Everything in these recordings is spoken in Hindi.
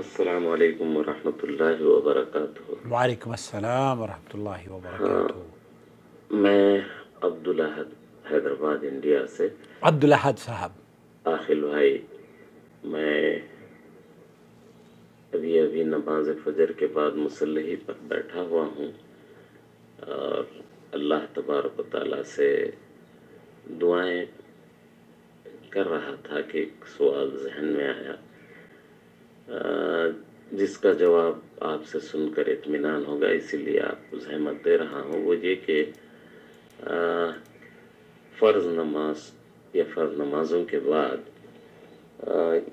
अस्सलाम वालेकुम वरहमतुल्लाहि वबरकातुहू वालेकुम अस्सलाम वरहमतुल्लाहि वबरकातुहू मैं अब्दुल अहद हैदराबाद इंडिया से अब्दुल अहद साहब आखिल भाई मैं अभी अभी नमाज फजर के बाद मुसलही पर बैठा हुआ हूँ और अल्लाह तबारक ताली से दुआएं कर रहा था कि एक सवाल जहन में आया जिसका जवाब आपसे सुनकर इतमान होगा इसीलिए आपको जहमत दे रहा हूँ वो ये कि फ़र्ज़ नमाज या फ़र्ज़ नमाजों के बाद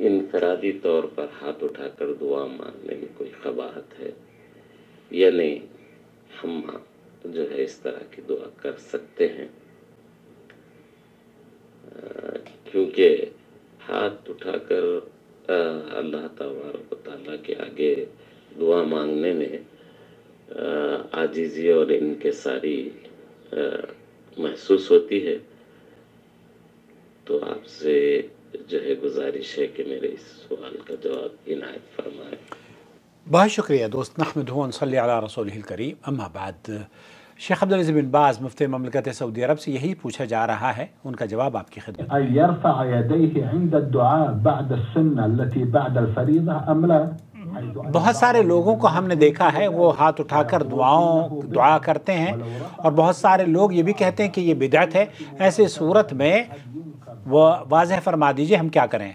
इनफरादी तौर पर हाथ उठाकर दुआ मांगने में कोई खबाहत है यानी हम जो है इस तरह की दुआ कर सकते हैं क्योंकि हाथ उठाकर अल्लाह तबारक ताली के आगे दुआ मांगने में आजीजी और इनके सारी महसूस होती है तो आपसे जो है गुजारिश है कि मेरे इस सवाल का जवाब इनायत फरमाए बहुत शुक्रिया दोस्त नहमद रसोल करीम अम्मा बाद शेख अब्दुल बिन बाज मुफ्ती ममलकत सऊदी अरब से यही पूछा जा रहा है उनका जवाब आपकी खिदमत बहुत सारे लोगों को हमने देखा है वो हाथ उठाकर दुआओं दुआ करते हैं और बहुत सारे लोग ये भी कहते हैं कि ये बिदत है ऐसे सूरत में वो वाजह फरमा दीजिए हम क्या करें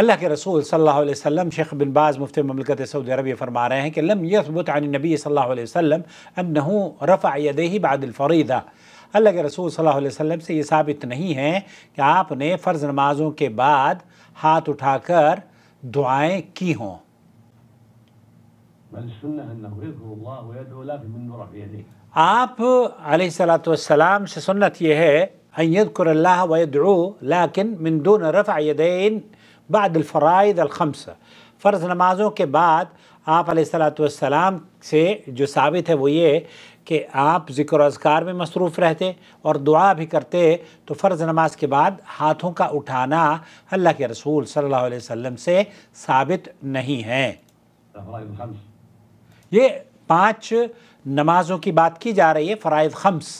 اللہ کے رسول صلی اللہ علیہ وسلم شیخ بن باز مفتی مملکت سعودی عربی فرما رہے ہیں کہ لم يثبت عن النبی صلی اللہ علیہ وسلم انہو رفع یدیہی بعد الفریضہ اللہ کے رسول صلی اللہ علیہ وسلم سے یہ ثابت نہیں ہے کہ آپ نے فرض نمازوں کے بعد ہاتھ اٹھا کر دعائیں کی ہوں آپ علیہ السلام سے سنت یہ ہے اَن يَذْكُرَ اللَّهَ وَيَدْعُو لَكِن مِن دُونَ رَفْعَ يَدَيْنِ बाद फ़रज़ अलखमसा फ़र्ज़ नमाज़ों के बाद आप सलाम से जो साबित है वो ये कि आप ज़िक्र अजगार में मसरूफ़ रहते और दुआ भी करते तो फ़र्ज़ नमाज के बाद हाथों का उठाना अल्लाह के रसूल सल्लल्लाहु अलैहि वसल्लम से साबित नहीं है ये पांच नमाज़ों की बात की जा रही है फ़राइज़ खम्स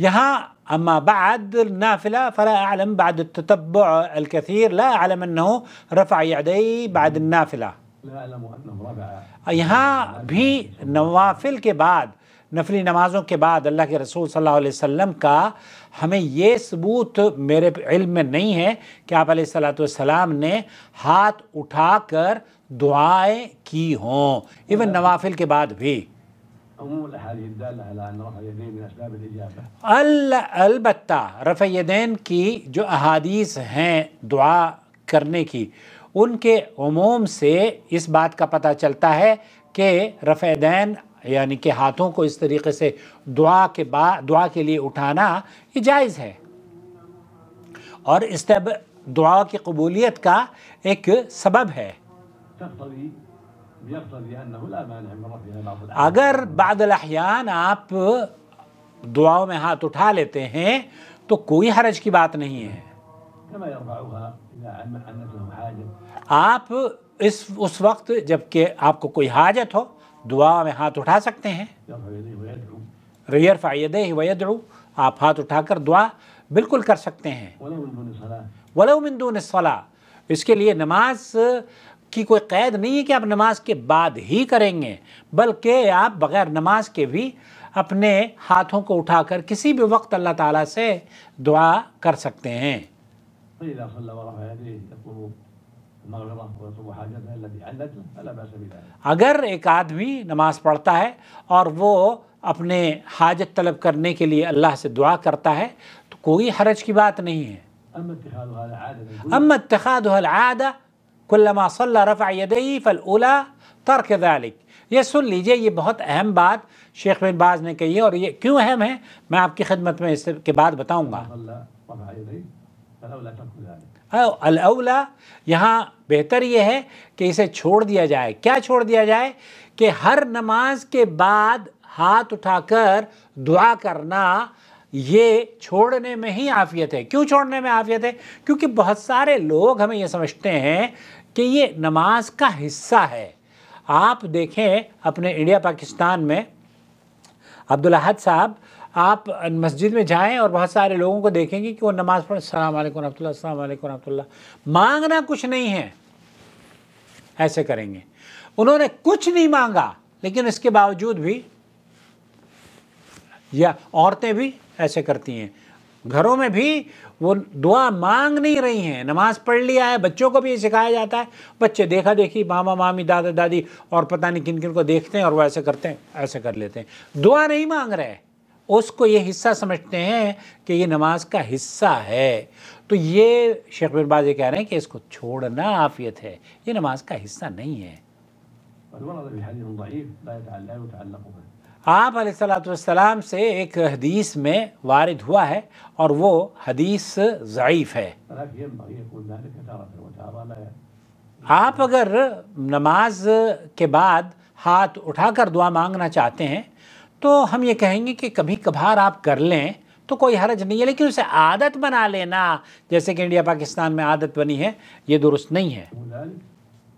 यहाँ أما بعد النافلة فلا أعلم بعد التتبع الكثير لا أعلم أنه رفع يدي بعد النافلة لا أعلم أنه رفع यहाँ भी नवाफिल के बाद नफली नमाज़ों के बाद अल्लाह के रसूल सल्लल्लाहु अलैहि वसल्लम का हमें ये सबूत मेरे इल्म में नहीं है कि आप सलाम ने हाथ उठाकर दुआएं की हों इवन नवाफिल के बाद भी عموم الاحاديث على رفع اليدين من की जो अहादीस हैं दुआ करने की उनके उमूम से इस बात का पता चलता है कि रफ़ैदैन यानी कि हाथों को इस तरीके से दुआ के बाद दुआ के लिए उठाना ये जायज़ है और इस तब दुआ की कबूलियत का एक सबब है अगर बाद अहियान आप दुआओं में हाथ उठा लेते हैं तो कोई हरज की बात नहीं है आप इस उस वक्त जबकि आपको कोई हाजत हो दुआ में हाथ उठा सकते हैं रैर फ़ायद वैद आप हाथ उठाकर दुआ बिल्कुल कर सकते हैं वलमिंदून सलाह इसके लिए नमाज की कोई कैद नहीं है कि आप नमाज के बाद ही करेंगे बल्कि आप बग़ैर नमाज के भी अपने हाथों को उठाकर किसी भी वक्त अल्लाह ताला से दुआ कर सकते हैं अगर एक आदमी नमाज पढ़ता है और वो अपने हाजत तलब करने के लिए अल्लाह से दुआ करता है तो कोई हरज की बात नहीं है अम्मत आदा कुल्लमा सल्ला रफ़ा यदई तर्क दालिक ये सुन लीजिए ये बहुत अहम बात शेख बिन बाज ने कही है और ये क्यों अहम है मैं आपकी खिदमत में इसके बाद बताऊँगा अलाउला यहाँ बेहतर ये है कि इसे छोड़ दिया जाए क्या छोड़ दिया जाए कि हर नमाज के बाद हाथ उठाकर दुआ करना ये छोड़ने में ही आफियत है क्यों छोड़ने में आफियत है क्योंकि बहुत सारे लोग हमें ये समझते हैं कि ये नमाज का हिस्सा है आप देखें अपने इंडिया पाकिस्तान में अहद साहब आप मस्जिद में जाएं और बहुत सारे लोगों को देखेंगे कि वो नमाज़ पढ़ें सलाम रहमतुल्ला सलाम रहमतुल्ला मांगना कुछ नहीं है ऐसे करेंगे उन्होंने कुछ नहीं मांगा लेकिन इसके बावजूद भी या औरतें भी ऐसे करती हैं घरों में भी वो दुआ मांग नहीं रही हैं नमाज पढ़ लिया है बच्चों को भी ये सिखाया जाता है बच्चे देखा देखी मामा मामी दादा दादी और पता नहीं किन किन को देखते हैं और वो ऐसे करते हैं ऐसे कर लेते हैं दुआ नहीं मांग रहे उसको ये हिस्सा समझते हैं कि ये नमाज का हिस्सा है तो ये शेख बिरबाज कह रहे हैं कि इसको छोड़ना आफियत है ये नमाज का हिस्सा नहीं है आप सलाम से एक हदीस में वारद हुआ है और वो हदीस ज़यीफ़ है आप अगर नमाज के बाद हाथ उठाकर दुआ मांगना चाहते हैं तो हम ये कहेंगे कि कभी कभार आप कर लें तो कोई हरज नहीं है लेकिन उसे आदत बना लेना जैसे कि इंडिया पाकिस्तान में आदत बनी है ये दुरुस्त नहीं है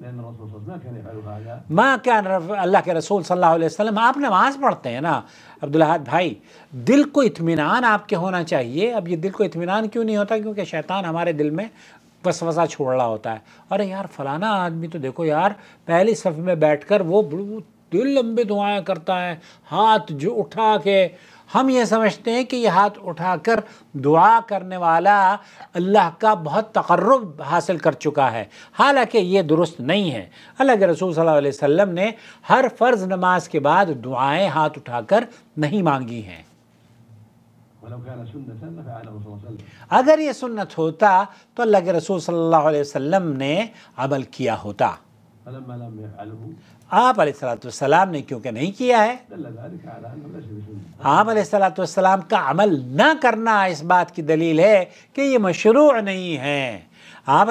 माँ क्या अल्लाह के रसूल सल्लल्लाहु अलैहि वसल्लम आप नमाज़ पढ़ते हैं ना अब्दुल्हाद भाई दिल को इत्मीनान आपके होना चाहिए अब ये दिल को इत्मीनान क्यों नहीं होता क्योंकि शैतान हमारे दिल में बस वसा छोड़ रहा होता है अरे यार फलाना आदमी तो देखो यार पहली सफ़ में बैठ कर वो दिल लंबी दुआएं करता है हाथ जो उठा के हम ये समझते हैं कि ये हाथ उठाकर दुआ करने वाला अल्लाह का बहुत तकर्रब हासिल कर चुका है हालांकि ये दुरुस्त नहीं है अल्लाह के रसूल सल्लल्लाहु अलैहि वसल्लम ने हर फ़र्ज़ नमाज के बाद दुआएं हाथ उठाकर नहीं मांगी हैं अगर ये सुन्नत होता तो अल्लाह के रसूल सल्लल्लाहु अलैहि वसल्लम ने अमल किया होता आप सलाम ने क्योंकि नहीं किया है आप सलाम का अमल ना करना इस बात की दलील है कि ये मशरू नहीं है आप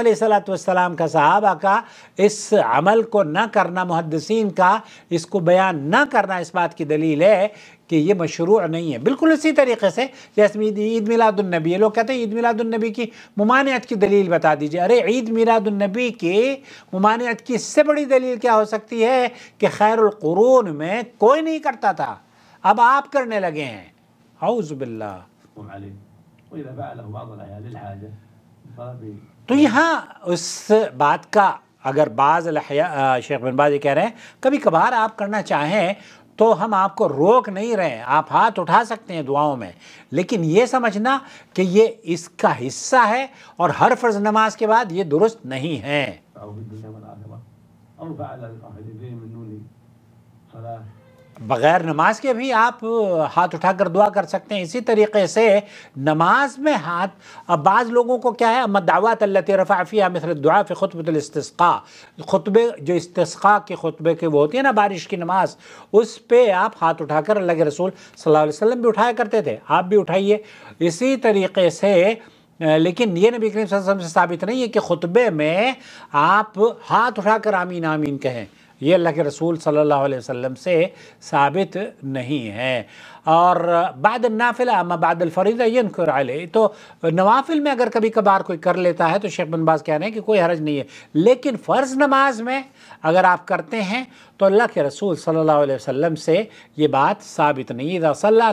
सलाम का सहाबा का इस अमल को ना करना मुहदसिन का इसको बयान ना करना इस बात की दलील है कि ये मशरू नहीं है बिल्कुल इसी तरीके से जैसे ईद मिलादुलनबी लोग कहते हैं ईद मिलादुलनबी की ममानियत की दलील बता दीजिए अरे ईद मिलादुलनबी की ममानियत की इससे बड़ी दलील क्या हो सकती है कि खैरक़रून में कोई नहीं करता था अब आप करने लगे हैं हाउज़बिल्ला तो यहाँ उस बात का अगर बाज़ शेख बिन बाज कह रहे हैं कभी कभार आप करना चाहें तो हम आपको रोक नहीं रहे आप हाथ उठा सकते हैं दुआओं में लेकिन ये समझना कि ये इसका हिस्सा है और हर फर्ज नमाज के बाद ये दुरुस्त नहीं है बग़ैर नमाज के भी आप हाथ उठाकर दुआ कर सकते हैं इसी तरीके से नमाज में हाथ अब बाज़ लोगों को क्या है अमद दावत रफ़ाफ़िया मिसर दुआ फ़ि खुतबतलस्ता खुतबे जो इसका के खुतबे के वो होती है ना बारिश की नमाज उस पर आप हाथ उठाकर अल्लाह के रसूल सल्ला अलैहि भी उठाया करते थे आप भी उठाइए इसी तरीके से लेकिन ये नबी करीम से साबित नहीं है कि खुतबे में आप हाथ उठाकर आमीन आमीन कहें ये अल्लाह के रसूल सल्लल्लाहु अलैहि वसल्लम से साबित नहीं है और बाद नाफिला अम्मा बाद फ़रीदा तो नवाफिल में अगर कभी कभार कोई कर लेता है तो शेख बनबाज कह रहे हैं कि कोई हरज नहीं है लेकिन फ़र्ज़ नमाज में अगर आप करते हैं तो अल्लाह के रसूल सल्लल्लाहु अलैहि वसल्लम से ये बात साबित नहीं है सल्ला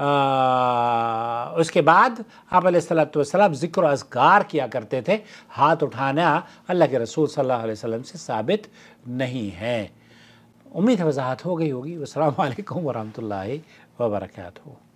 आ, उसके बाद आप सलाम ज़िक्र असगार किया करते थे हाथ उठाना अल्लाह के रसूल सल्लल्लाहु अलैहि वसल्लम से साबित नहीं है उम्मीद वजाहत हो गई होगी वालेकुम वरहमतुल्लाहि वबरकatuh